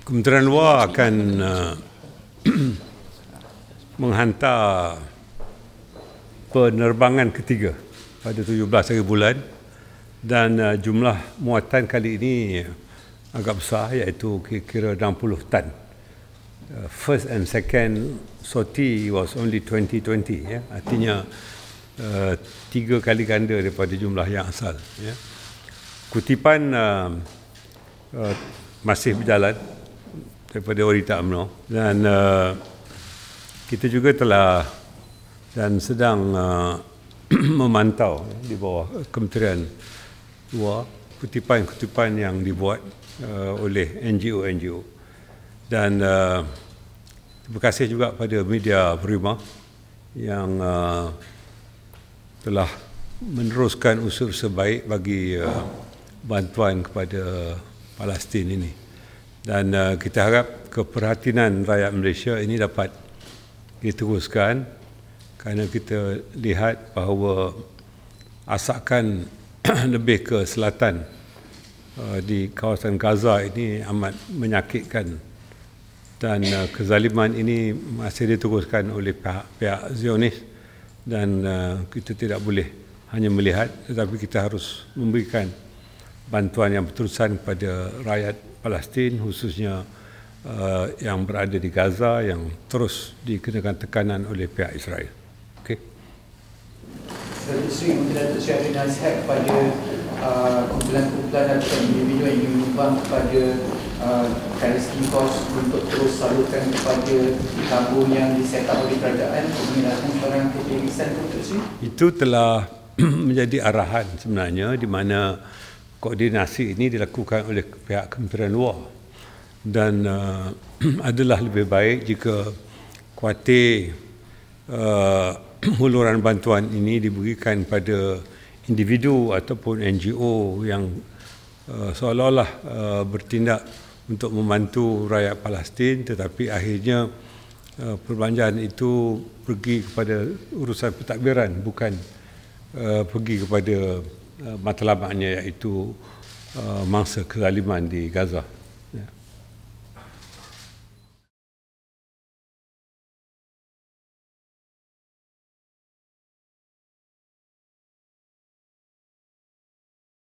Kementerian Luar akan uh, menghantar penerbangan ketiga pada 17 hari bulan dan uh, jumlah muatan kali ini agak besar iaitu kira kira 60 tan. Uh, first and second sortie was only 2020 ya. Artinya uh, tiga kali ganda daripada jumlah yang asal ya. Kutipan uh, Uh, masih berjalan daripada Orita UMNO dan uh, kita juga telah dan sedang uh, memantau ya, di bawah Kementerian dua kutipan-kutipan yang dibuat uh, oleh NGO-NGO dan uh, terima kasih juga kepada media prima yang uh, telah meneruskan usul sebaik bagi uh, bantuan kepada Palestin ini. Dan uh, kita harap keperhatian rakyat Malaysia ini dapat diteruskan kerana kita lihat bahawa asakan lebih ke selatan uh, di kawasan Gaza ini amat menyakitkan dan uh, kezaliman ini masih diteruskan oleh pihak, pihak Zionis dan uh, kita tidak boleh hanya melihat tetapi kita harus memberikan bantuan yang berterusan kepada rakyat Palestin khususnya uh, yang berada di Gaza yang terus dikenakan tekanan oleh pihak Israel. Okey. Dan Sri mungkin ada sesuatu yang nasihat kepada uh, kumpulan-kumpulan dan individu yang ingin menyumbang kepada uh, Kaliski Kos untuk terus salurkan kepada tabung yang disetap oleh kerajaan untuk menghilangkan barang kepemisan untuk Sri? Itu telah menjadi arahan sebenarnya di mana koordinasi ini dilakukan oleh pihak Kementerian Luar dan uh, adalah lebih baik jika kuartir uh, eh, huluran bantuan ini diberikan pada individu ataupun NGO yang uh, seolah-olah uh, bertindak untuk membantu rakyat Palestin tetapi akhirnya uh, perbelanjaan itu pergi kepada urusan pentadbiran bukan uh, pergi kepada Eh, matlamatnya iaitu uh, mangsa kezaliman di Gaza.